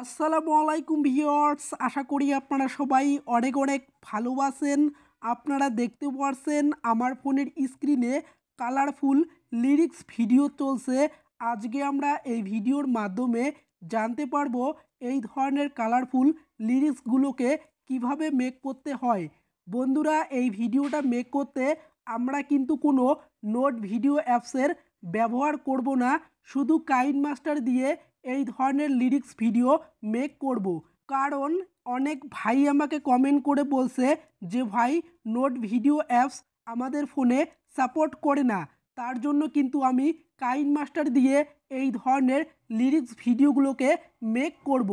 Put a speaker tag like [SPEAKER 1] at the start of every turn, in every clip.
[SPEAKER 1] আসসালামু আলাইকুম ভিওয়ার্স আশা করি আপনারা সবাই অনেক অনেক ভালোবাসেন আপনারা দেখতে পারছেন আমার ফোনের স্ক্রিনে কালারফুল লিরিক্স ভিডিও চলছে আজকে আমরা এই ভিডিওর মাধ্যমে জানতে পারবো এই ধরনের কালারফুল লিরিক্সগুলোকে কিভাবে মেক করতে হয় বন্ধুরা এই ভিডিওটা মেক করতে আমরা কিন্তু কোনো নোট ভিডিও অ্যাপসের ব্যবহার করব না শুধু কাইন মাস্টার দিয়ে এই ধরনের লিরিক্স ভিডিও মেক করব। কারণ অনেক ভাই আমাকে কমেন্ট করে বলছে যে ভাই নোট ভিডিও অ্যাপস আমাদের ফোনে সাপোর্ট করে না তার জন্য কিন্তু আমি কাইন মাস্টার দিয়ে এই ধরনের লিরিক্স ভিডিওগুলোকে মেক করব।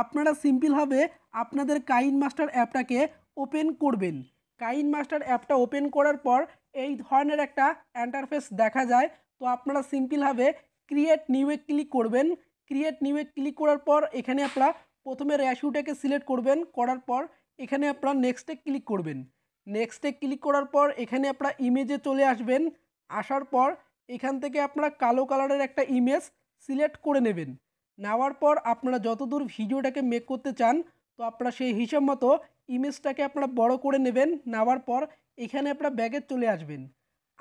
[SPEAKER 1] আপনারা সিম্পলভাবে আপনাদের কাইন মাস্টার অ্যাপটাকে ওপেন করবেন কাইন মাস্টার অ্যাপটা ওপেন করার পর এই ধরনের একটা অ্যান্টারফেস দেখা যায় তো আপনারা সিম্পলভাবে ক্রিয়েট নিউয়ে ক্লিক করবেন ক্রিয়েট নিউয়ে ক্লিক করার পর এখানে আপনারা প্রথমে র্যাশিউটাকে সিলেক্ট করবেন করার পর এখানে আপনারা নেক্সটে ক্লিক করবেন নেক্সটে ক্লিক করার পর এখানে আপনারা ইমেজে চলে আসবেন আসার পর এখান থেকে আপনারা কালো কালারের একটা ইমেজ সিলেক্ট করে নেবেন নেওয়ার পর আপনারা যতদূর ভিডিওটাকে মেক করতে চান তো আপনারা সেই হিসাব মতো ইমেজটাকে আপনারা বড় করে নেবেন নেওয়ার পর এখানে আপনারা ব্যাগে চলে আসবেন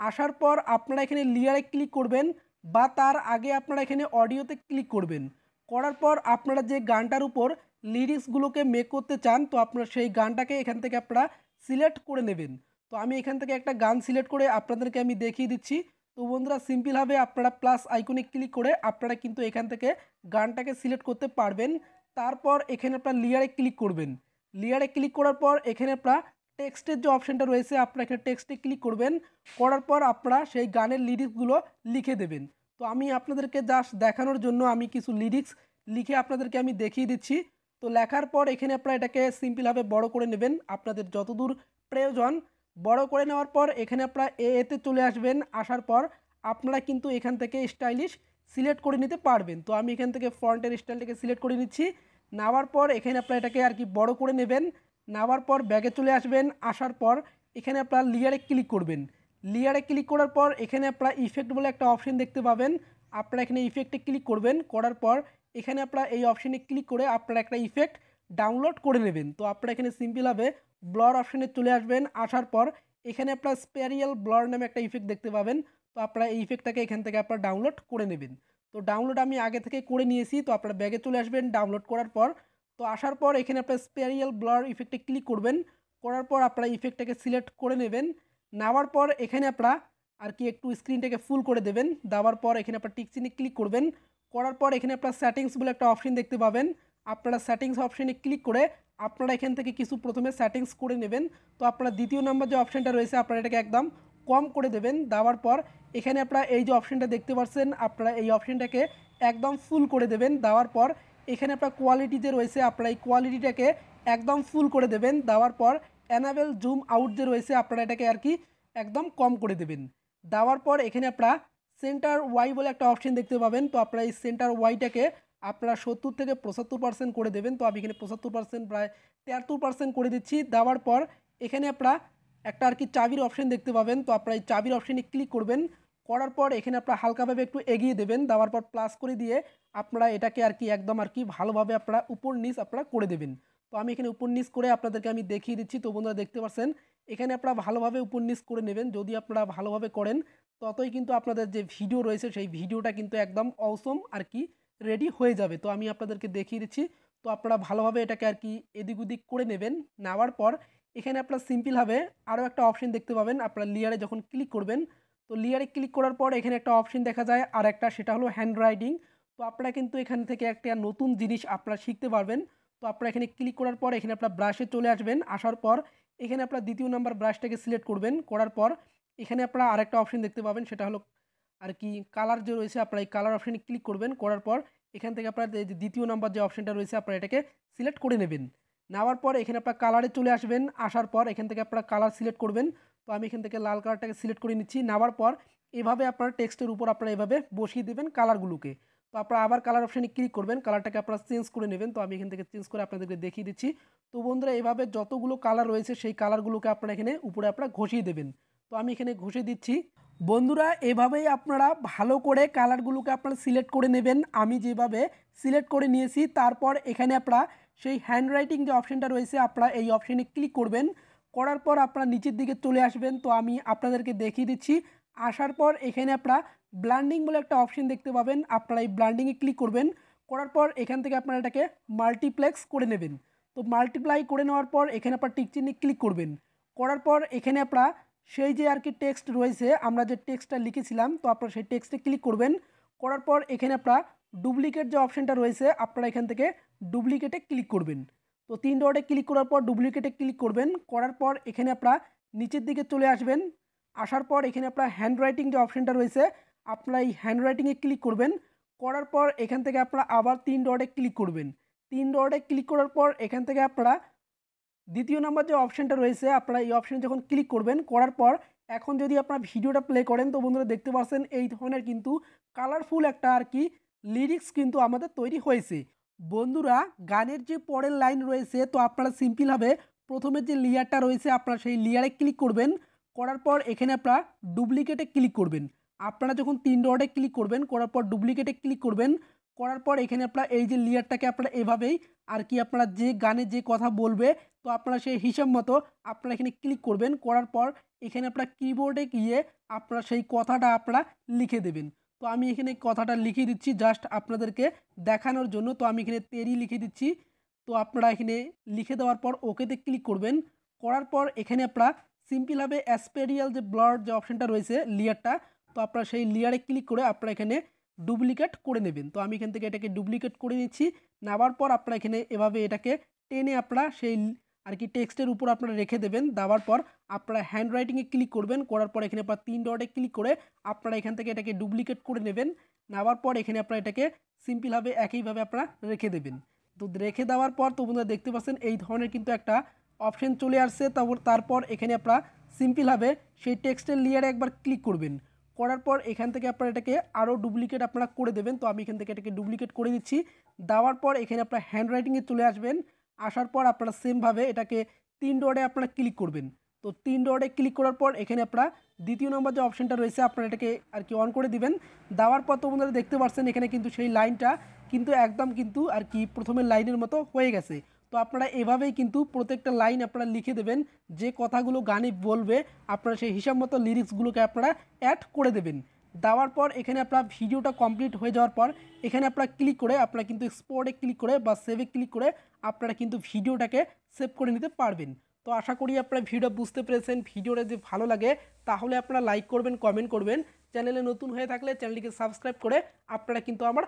[SPEAKER 1] আসার পর আপনারা এখানে লিয়ারে ক্লিক করবেন বা তার আগে আপনারা এখানে অডিওতে ক্লিক করবেন করার পর আপনারা যে গানটার উপর লিরিক্সগুলোকে মেক করতে চান তো আপনারা সেই গানটাকে এখান থেকে আপনারা সিলেক্ট করে নেবেন তো আমি এখান থেকে একটা গান সিলেক্ট করে আপনাদেরকে আমি দেখিয়ে দিচ্ছি তো বন্ধুরা সিম্পলভাবে আপনারা প্লাস আইকনে ক্লিক করে আপনারা কিন্তু এখান থেকে গানটাকে সিলেক্ট করতে পারবেন তারপর এখানে আপনারা লিয়ারে ক্লিক করবেন লেয়ারে ক্লিক করার পর এখানে আপনারা টেক্সটের যে অপশানটা রয়েছে আপনারা এখানে টেক্সটে ক্লিক করবেন করার পর আপনারা সেই গানের লিরিক্সগুলো লিখে দেবেন তো আমি আপনাদেরকে জাস্ট দেখানোর জন্য আমি কিছু লিরিক্স লিখে আপনাদেরকে আমি দেখিয়ে দিচ্ছি তো লেখার পর এখানে আপনারা এটাকে সিম্পলভাবে বড় করে নেবেন আপনাদের যতদূর প্রয়োজন বড় করে নেওয়ার পর এখানে আপনারা এ এতে চলে আসবেন আসার পর আপনারা কিন্তু এখান থেকে স্টাইলিশ সিলেক্ট করে নিতে পারবেন তো আমি এখান থেকে ফ্রন্টের স্টাইলটাকে সিলেক্ট করে নিচ্ছি নেওয়ার পর এখানে আপনারা এটাকে আর কি বড় করে নেবেন নেওয়ার পর ব্যাগে চলে আসবেন আসার পর এখানে আপনার লেয়ারে ক্লিক করবেন লেয়ারে ক্লিক করার পর এখানে আপনার ইফেক্ট বলে একটা অপশন দেখতে পাবেন আপনারা এখানে ইফেক্টে ক্লিক করবেন করার পর এখানে আপনার এই অপশনে ক্লিক করে আপনারা একটা ইফেক্ট ডাউনলোড করে নেবেন তো আপনারা এখানে সিম্পলভাবে ব্লর অপশনে চলে আসবেন আসার পর এখানে আপনার স্প্যারিয়াল ব্লর নামে একটা ইফেক্ট দেখতে পাবেন তো আপনারা এই ইফেক্টটাকে এখান থেকে আপনারা ডাউনলোড করে নেবেন তো ডাউনলোড আমি আগে থেকে করে নিয়েছি তো আপনারা ব্যাগে চলে আসবেন ডাউনলোড করার পর তো আসার পর এখানে আপনার স্পেরিয়াল ব্লার ইফেক্টে ক্লিক করবেন করার পর আপনারা ইফেক্টটাকে সিলেক্ট করে নেবেন নেওয়ার পর এখানে আপনারা আর কি একটু স্ক্রিনটাকে ফুল করে দেবেন দেওয়ার পর এখানে আপনার টিকচিনে ক্লিক করবেন করার পর এখানে আপনার সেটিংস বলে একটা অপশন দেখতে পাবেন আপনারা সেটিংস অপশানে ক্লিক করে আপনারা এখান থেকে কিছু প্রথমে সেটিংস করে নেবেন তো আপনারা দ্বিতীয় নাম্বার যে অপশানটা রয়েছে আপনারা এটাকে একদম কম করে দেবেন দেওয়ার পর এখানে আপনারা এই যে অপশানটা দেখতে পাচ্ছেন আপনারা এই অপশানটাকে একদম ফুল করে দেবেন দেওয়ার পর এখানে আপনার কোয়ালিটিতে রয়েছে আপনার এই কোয়ালিটিটাকে একদম ফুল করে দেবেন দেওয়ার পর অ্যানাবেল জুম আউট যে রয়েছে আপনারা এটাকে আর কি একদম কম করে দেবেন দেওয়ার পর এখানে আপনারা সেন্টার ওয়াই বলে একটা অপশন দেখতে পাবেন তো আপনারা এই সেন্টার ওয়াইটাকে আপনারা সত্তর থেকে পঁচাত্তর পার্সেন্ট করে দেবেন তো আমি এখানে পঁচাত্তর পার্সেন্ট প্রায় তেয়াত্তর পার্সেন্ট করে দিচ্ছি দেওয়ার পর এখানে আপনারা একটা আর কি চাবির অপশন দেখতে পাবেন তো আপনারা এই চাবির অপশানে ক্লিক করবেন করার পর এখানে আপনারা হালকাভাবে একটু এগিয়ে দেবেন দেওয়ার পর প্লাস করে দিয়ে আপনারা এটাকে আর কি একদম আর কি ভালোভাবে আপনারা উপর নিচ আপনারা করে দেবেন তো আমি এখানে উপর নিচ করে আপনাদেরকে আমি দেখিয়ে দিচ্ছি তো বন্ধুরা দেখতে পাচ্ছেন এখানে আপনারা ভালোভাবে উপর নিচ করে নেবেন যদি আপনারা ভালোভাবে করেন ততই কিন্তু আপনাদের যে ভিডিও রয়েছে সেই ভিডিওটা কিন্তু একদম অসম আর কি রেডি হয়ে যাবে তো আমি আপনাদেরকে দেখিয়ে দিচ্ছি তো আপনারা ভালোভাবে এটাকে আর কি এদিক ওদিক করে নেবেন নেওয়ার পর এখানে আপনারা সিম্পলভাবে আরও একটা অপশন দেখতে পাবেন আপনারা লেয়ারে যখন ক্লিক করবেন তো লেয়ারে ক্লিক করার পর এখানে একটা অপশন দেখা যায় আর একটা সেটা হলো হ্যান্ড রাইডিং তো আপনারা কিন্তু এখান থেকে একটা নতুন জিনিস আপনারা শিখতে পারবেন তো আপনারা এখানে ক্লিক করার পর এখানে আপনার ব্রাশে চলে আসবেন আসার পর এখানে আপনার দ্বিতীয় নাম্বার ব্রাশটাকে সিলেক্ট করবেন করার পর এখানে আপনারা আরেকটা অপশন দেখতে পাবেন সেটা হলো আর কি কালার যে রয়েছে আপনারা এই কালার অপশানে ক্লিক করবেন করার পর এখান থেকে আপনার যে দ্বিতীয় নাম্বার যে অপশানটা রয়েছে আপনারা এটাকে সিলেক্ট করে নেবেন নেওয়ার পর এখানে আপনার কালারে চলে আসবেন আসার পর এখান থেকে আপনারা কালার সিলেক্ট করবেন তো আমি এখান থেকে লাল কালারটাকে সিলেক্ট করে নিচ্ছি নেওয়ার পর এভাবে আপনার টেক্সটের উপর আপনারা এভাবে বসিয়ে দেবেন কালারগুলোকে তো আপনারা আবার কালার অপশানে ক্লিক করবেন কালারটাকে আপনারা চেঞ্জ করে নেবেন তো আমি এখান থেকে চেঞ্জ করে আপনাদেরকে দেখিয়ে দিচ্ছি তো বন্ধুরা এভাবে যতগুলো কালার রয়েছে সেই কালারগুলোকে আপনারা এখানে উপরে আপনারা ঘষিয়ে দেবেন তো আমি এখানে ঘষিয়ে দিচ্ছি বন্ধুরা এভাবেই আপনারা ভালো করে কালারগুলোকে আপনারা সিলেক্ট করে নেবেন আমি যেভাবে সিলেক্ট করে নিয়েছি তারপর এখানে আপনারা সেই হ্যান্ডরাইটিং যে অপশানটা রয়েছে আপনারা এই অপশানে ক্লিক করবেন করার পর আপনারা নিচের দিকে চলে আসবেন তো আমি আপনাদেরকে দেখিয়ে দিচ্ছি আসার পর এখানে আপনারা ব্লান্ডিং বলে একটা অপশন দেখতে পাবেন আপনারা এই ব্লান্ডিংয়ে ক্লিক করবেন করার পর এখান থেকে আপনারা এটাকে মাল্টিপ্লেক্স করে নেবেন তো মাল্টিপ্লাই করে নেওয়ার পর এখানে আপনার টিকচিনে ক্লিক করবেন করার পর এখানে আপনারা সেই যে আর কি টেক্সট রয়েছে আমরা যে টেক্সটটা লিখেছিলাম তো আপনারা সেই টেক্সটে ক্লিক করবেন করার পর এখানে আপনারা ডুপ্লিকেট যে অপশানটা রয়েছে আপনারা এখান থেকে ডুপ্লিকেটে ক্লিক করবেন তো তিন ডটে ক্লিক করার পর ডুপ্লিকেটে ক্লিক করবেন করার পর এখানে আপনারা নিচের দিকে চলে আসবেন আসার পর এখানে আপনার হ্যান্ডরাইটিং যে অপশানটা রয়েছে আপনারা এই হ্যান্ডরাইটিংয়ে ক্লিক করবেন করার পর এখান থেকে আপনারা আবার তিন ডটে ক্লিক করবেন তিন ডটে ক্লিক করার পর এখান থেকে আপনারা দ্বিতীয় নাম্বার যে অপশানটা রয়েছে আপনারা এই অপশানে যখন ক্লিক করবেন করার পর এখন যদি আপনারা ভিডিওটা প্লে করেন তো বন্ধুরা দেখতে পাচ্ছেন এই ধরনের কিন্তু কালারফুল একটা আর কি লিরিক্স কিন্তু আমাদের তৈরি হয়েছে বন্ধুরা গানের যে পরের লাইন রয়েছে তো আপনারা সিম্পলভাবে প্রথমে যে লেয়ারটা রয়েছে আপনারা সেই লেয়ারে ক্লিক করবেন করার পর এখানে আপনারা ডুপ্লিকেটে ক্লিক করবেন আপনারা যখন তিন ডটে ক্লিক করবেন করার পর ডুপ্লিকেটে ক্লিক করবেন করার পর এখানে আপনারা এই যে লেয়ারটাকে আপনারা এভাবেই আর কি আপনারা যে গানে যে কথা বলবে তো আপনারা সেই হিসাব মতো আপনারা এখানে ক্লিক করবেন করার পর এখানে আপনারা কিবোর্ডে গিয়ে আপনারা সেই কথাটা আপনারা লিখে দেবেন তো আমি এখানে কথাটা লিখে দিচ্ছি জাস্ট আপনাদেরকে দেখানোর জন্য তো আমি এখানে তেরি লিখে দিচ্ছি তো আপনারা এখানে লিখে দেওয়ার পর ওকেতে ক্লিক করবেন করার পর এখানে আপনারা সিম্পলভাবে অ্যাসপেরিয়াল যে ব্লার যে অপশানটা রয়েছে লেয়ারটা তো আপনারা সেই লেয়ারে ক্লিক করে আপনারা এখানে ডুপ্লিকেট করে নেবেন তো আমি এখান থেকে এটাকে ডুপ্লিকেট করে নিচ্ছি নেওয়ার পর আপনারা এখানে এভাবে এটাকে টেনে আপনারা সেই আর কি টেক্সটের উপর আপনারা রেখে দেবেন দেওয়ার পর আপনারা হ্যান্ড রাইটিংয়ে ক্লিক করবেন করার পর এখানে আপনার তিন ডটে ক্লিক করে আপনারা এখান থেকে এটাকে ডুপ্লিকেট করে নেবেন নেওয়ার পর এখানে আপনারা এটাকে সিম্পলভাবে একইভাবে আপনারা রেখে দেবেন তো রেখে দেওয়ার পর তো বন্ধুরা দেখতে পাচ্ছেন এই ধরনের কিন্তু একটা অপশান চলে আসছে তারপর এখানে আপনারা সিম্পলভাবে সেই টেক্সটের লেয়ারে একবার ক্লিক করবেন করার পর এখান থেকে আপনারা এটাকে আরও ডুপ্লিকেট আপনারা করে দেবেন তো আমি এখান থেকে এটাকে ডুপ্লিকেট করে দিচ্ছি দেওয়ার পর এখানে আপনারা হ্যান্ড রাইটিংয়ে চলে আসবেন আসার পর আপনারা সেমভাবে এটাকে তিন ডটে আপনারা ক্লিক করবেন তো তিন ডটে ক্লিক করার পর এখানে আপনারা দ্বিতীয় নম্বর যে অপশানটা রয়েছে আপনারা এটাকে আর কি অন করে দিবেন দেওয়ার পর তো আপনারা দেখতে পাচ্ছেন এখানে কিন্তু সেই লাইনটা কিন্তু একদম কিন্তু আর কি প্রথমের লাইনের মতো হয়ে গেছে তো আপনারা এভাবেই কিন্তু প্রত্যেকটা লাইন আপনারা লিখে দেবেন যে কথাগুলো গানে বলবে আপনারা সেই হিসাব মতো লিরিক্সগুলোকে আপনারা অ্যাড করে দেবেন দেওয়ার পর এখানে আপনার ভিডিওটা কমপ্লিট হয়ে যাওয়ার পর এখানে আপনারা ক্লিক করে আপনারা কিন্তু এক্সপোর্টে ক্লিক করে বা সেভে ক্লিক করে আপনারা কিন্তু ভিডিওটাকে সেভ করে নিতে পারবেন তো আশা করি আপনারা ভিডিও বুঝতে পেরেছেন ভিডিওটা যদি ভালো লাগে তাহলে আপনারা লাইক করবেন কমেন্ট করবেন চ্যানেলে নতুন হয়ে থাকলে চ্যানেলটিকে সাবস্ক্রাইব করে আপনারা কিন্তু আমার